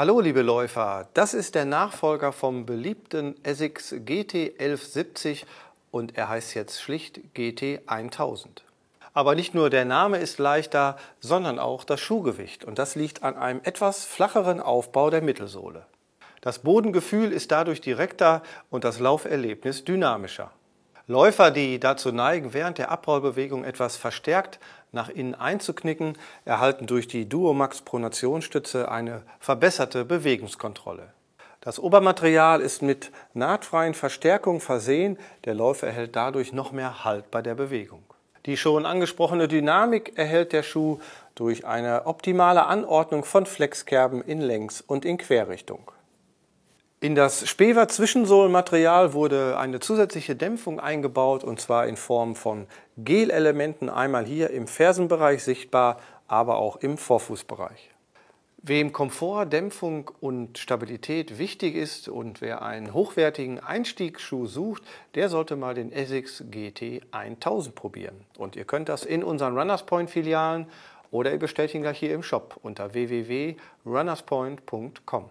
Hallo liebe Läufer, das ist der Nachfolger vom beliebten Essex GT 1170 und er heißt jetzt schlicht GT 1000. Aber nicht nur der Name ist leichter, sondern auch das Schuhgewicht und das liegt an einem etwas flacheren Aufbau der Mittelsohle. Das Bodengefühl ist dadurch direkter und das Lauferlebnis dynamischer. Läufer, die dazu neigen, während der Abrollbewegung etwas verstärkt nach innen einzuknicken, erhalten durch die Duomax Pronationsstütze eine verbesserte Bewegungskontrolle. Das Obermaterial ist mit nahtfreien Verstärkungen versehen, der Läufer erhält dadurch noch mehr Halt bei der Bewegung. Die schon angesprochene Dynamik erhält der Schuh durch eine optimale Anordnung von Flexkerben in Längs- und in Querrichtung. In das Spever Zwischensohlmaterial wurde eine zusätzliche Dämpfung eingebaut und zwar in Form von Gelelementen einmal hier im Fersenbereich sichtbar, aber auch im Vorfußbereich. Wem Komfort, Dämpfung und Stabilität wichtig ist und wer einen hochwertigen Einstiegsschuh sucht, der sollte mal den Essex GT 1000 probieren. Und ihr könnt das in unseren Runners Point Filialen oder ihr bestellt ihn gleich hier im Shop unter www.runnerspoint.com.